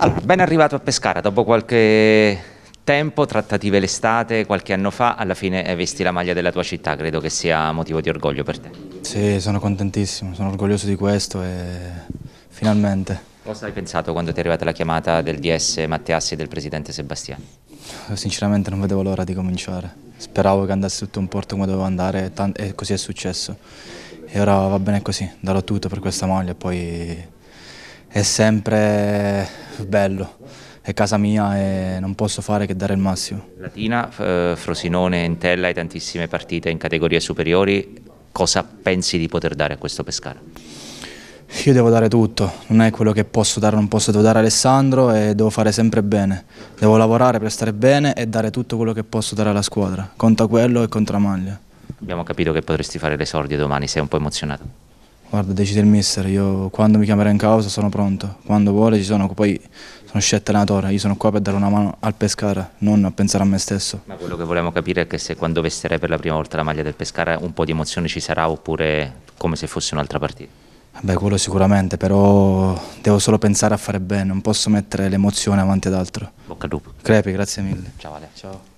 Allora, ben arrivato a Pescara, dopo qualche tempo, trattative l'estate, qualche anno fa, alla fine vesti la maglia della tua città, credo che sia motivo di orgoglio per te. Sì, sono contentissimo, sono orgoglioso di questo e finalmente. Cosa hai pensato quando ti è arrivata la chiamata del DS Matteassi e del presidente Sebastiani? Sinceramente non vedevo l'ora di cominciare, speravo che andasse tutto un porto come dovevo andare e così è successo. E ora va bene così, darò tutto per questa maglia e poi è sempre bello, è casa mia e non posso fare che dare il massimo. Latina, eh, Frosinone, Entella e tantissime partite in categorie superiori, cosa pensi di poter dare a questo Pescara? Io devo dare tutto, non è quello che posso dare, non posso, devo dare Alessandro e devo fare sempre bene, devo lavorare per stare bene e dare tutto quello che posso dare alla squadra, conta quello e contra maglia. Abbiamo capito che potresti fare l'esordio domani, sei un po' emozionato? Guarda, decide il mister, io quando mi chiamerà in causa sono pronto, quando vuole ci sono, poi sono scelto allenatore, io sono qua per dare una mano al Pescara, non a pensare a me stesso. Ma quello che volevamo capire è che se quando vestirai per la prima volta la maglia del Pescara un po' di emozione ci sarà oppure come se fosse un'altra partita? Beh, quello sicuramente, però devo solo pensare a fare bene, non posso mettere l'emozione avanti ad altro. Bocca al lupo. Crepi, grazie mille. Ciao Ale. Ciao.